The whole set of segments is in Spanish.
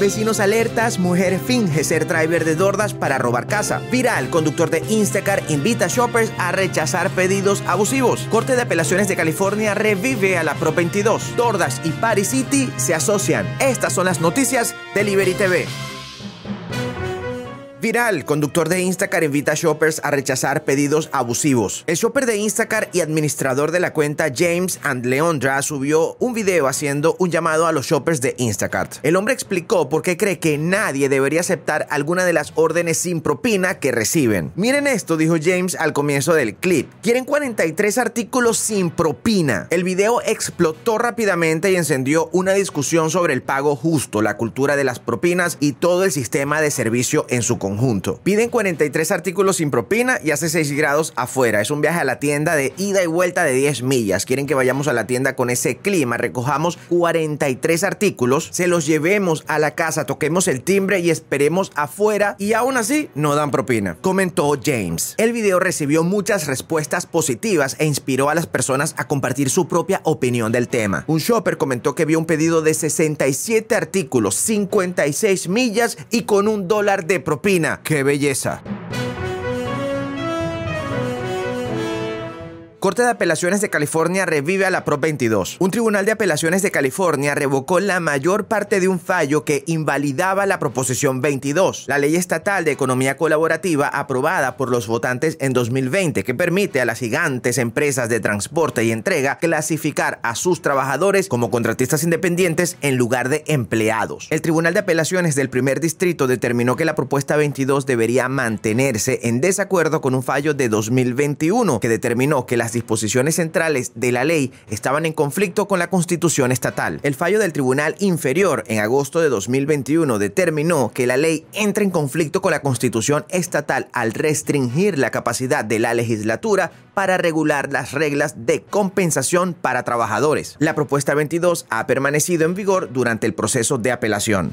Vecinos alertas, mujer finge ser driver de Dordas para robar casa. Viral, conductor de Instacar invita a shoppers a rechazar pedidos abusivos. Corte de apelaciones de California revive a la Pro 22. Dordas y Paris City se asocian. Estas son las noticias de Liberty TV. Viral, conductor de Instacart invita a shoppers a rechazar pedidos abusivos. El shopper de Instacart y administrador de la cuenta James and Leondra subió un video haciendo un llamado a los shoppers de Instacart. El hombre explicó por qué cree que nadie debería aceptar alguna de las órdenes sin propina que reciben. Miren esto, dijo James al comienzo del clip. Quieren 43 artículos sin propina. El video explotó rápidamente y encendió una discusión sobre el pago justo, la cultura de las propinas y todo el sistema de servicio en su conjunto. Piden 43 artículos sin propina y hace 6 grados afuera. Es un viaje a la tienda de ida y vuelta de 10 millas. Quieren que vayamos a la tienda con ese clima, recojamos 43 artículos, se los llevemos a la casa, toquemos el timbre y esperemos afuera y aún así no dan propina. Comentó James. El video recibió muchas respuestas positivas e inspiró a las personas a compartir su propia opinión del tema. Un shopper comentó que vio un pedido de 67 artículos, 56 millas y con un dólar de propina ¡Qué belleza! Corte de Apelaciones de California revive a la Prop 22. Un tribunal de apelaciones de California revocó la mayor parte de un fallo que invalidaba la Proposición 22, la ley estatal de economía colaborativa aprobada por los votantes en 2020 que permite a las gigantes empresas de transporte y entrega clasificar a sus trabajadores como contratistas independientes en lugar de empleados. El Tribunal de Apelaciones del primer distrito determinó que la propuesta 22 debería mantenerse en desacuerdo con un fallo de 2021 que determinó que las disposiciones centrales de la ley estaban en conflicto con la constitución estatal. El fallo del Tribunal Inferior en agosto de 2021 determinó que la ley entra en conflicto con la constitución estatal al restringir la capacidad de la legislatura para regular las reglas de compensación para trabajadores. La propuesta 22 ha permanecido en vigor durante el proceso de apelación.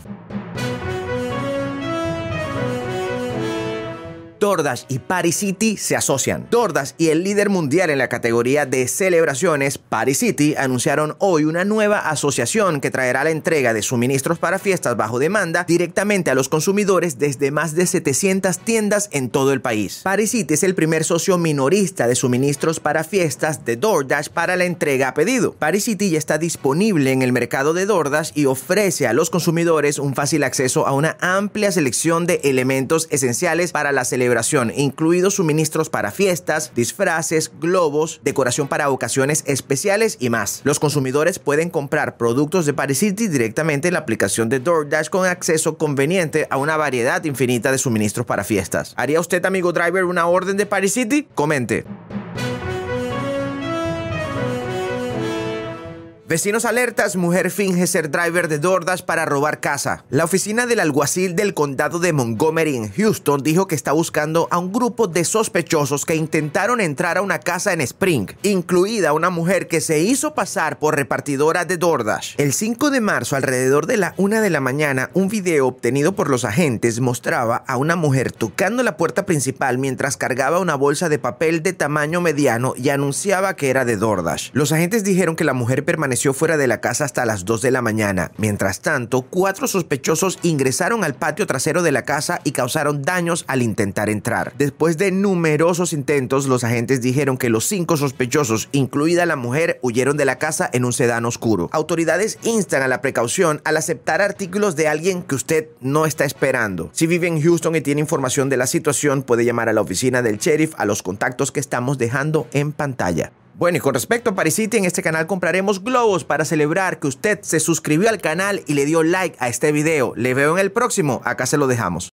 DoorDash y Paris City se asocian. DoorDash y el líder mundial en la categoría de celebraciones, Paris City, anunciaron hoy una nueva asociación que traerá la entrega de suministros para fiestas bajo demanda directamente a los consumidores desde más de 700 tiendas en todo el país. Paris City es el primer socio minorista de suministros para fiestas de DoorDash para la entrega a pedido. Paris City ya está disponible en el mercado de DoorDash y ofrece a los consumidores un fácil acceso a una amplia selección de elementos esenciales para la celebración celebración, incluidos suministros para fiestas, disfraces, globos, decoración para ocasiones especiales y más. Los consumidores pueden comprar productos de Paris City directamente en la aplicación de DoorDash con acceso conveniente a una variedad infinita de suministros para fiestas. ¿Haría usted, amigo driver, una orden de Paris City? Comente. Vecinos alertas, mujer finge ser driver de Dordas para robar casa. La oficina del alguacil del condado de Montgomery en Houston dijo que está buscando a un grupo de sospechosos que intentaron entrar a una casa en Spring, incluida una mujer que se hizo pasar por repartidora de Dordas. El 5 de marzo, alrededor de la 1 de la mañana, un video obtenido por los agentes mostraba a una mujer tocando la puerta principal mientras cargaba una bolsa de papel de tamaño mediano y anunciaba que era de Dordas. Los agentes dijeron que la mujer permanecía fue fuera de la casa hasta las 2 de la mañana. Mientras tanto, cuatro sospechosos ingresaron al patio trasero de la casa y causaron daños al intentar entrar. Después de numerosos intentos, los agentes dijeron que los cinco sospechosos, incluida la mujer, huyeron de la casa en un sedán oscuro. Autoridades instan a la precaución al aceptar artículos de alguien que usted no está esperando. Si vive en Houston y tiene información de la situación, puede llamar a la oficina del sheriff a los contactos que estamos dejando en pantalla. Bueno, y con respecto a Paris en este canal compraremos globos para celebrar que usted se suscribió al canal y le dio like a este video. Le veo en el próximo, acá se lo dejamos.